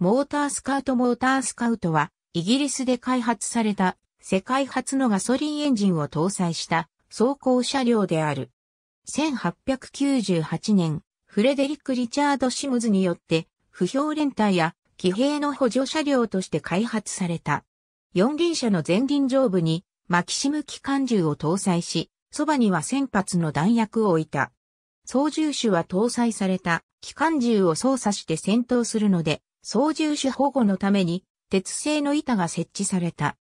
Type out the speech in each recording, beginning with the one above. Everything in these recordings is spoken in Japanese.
モータースカウトモータースカウトは、イギリスで開発された、世界初のガソリンエンジンを搭載した、装甲車両である。1898年、フレデリック・リチャード・シムズによって、不評連隊や騎兵の補助車両として開発された。四輪車の前輪上部に、マキシム機関銃を搭載し、そばには1000発の弾薬を置いた。操縦手は搭載された機関銃を操作して戦闘するので、操縦手保護のために鉄製の板が設置された。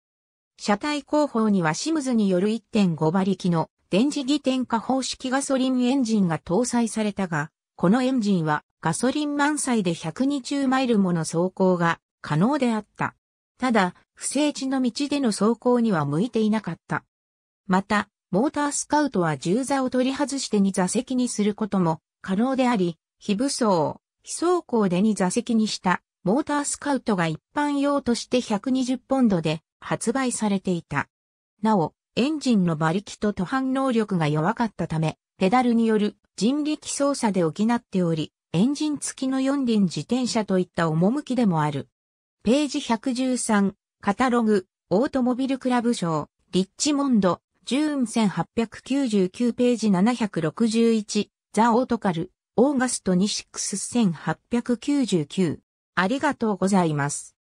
車体後方にはシムズによる1.5馬力の電磁技転化方式ガソリンエンジンが搭載されたが、このエンジンはガソリン満載で120マイルもの走行が可能であった。ただ、不整地の道での走行には向いていなかった。また、モータースカウトは銃座を取り外して2座席にすることも可能であり、非武装、非走行で2座席にしたモータースカウトが一般用として120ポンドで発売されていた。なお、エンジンの馬力と途半能力が弱かったため、ペダルによる人力操作で補っており、エンジン付きの四輪自転車といった趣でもある。ページ113、カタログ、オートモビルクラブ賞、リッチモンド、ジューン1899ページ761、ザ・オートカル、オーガスト26899ありがとうございます。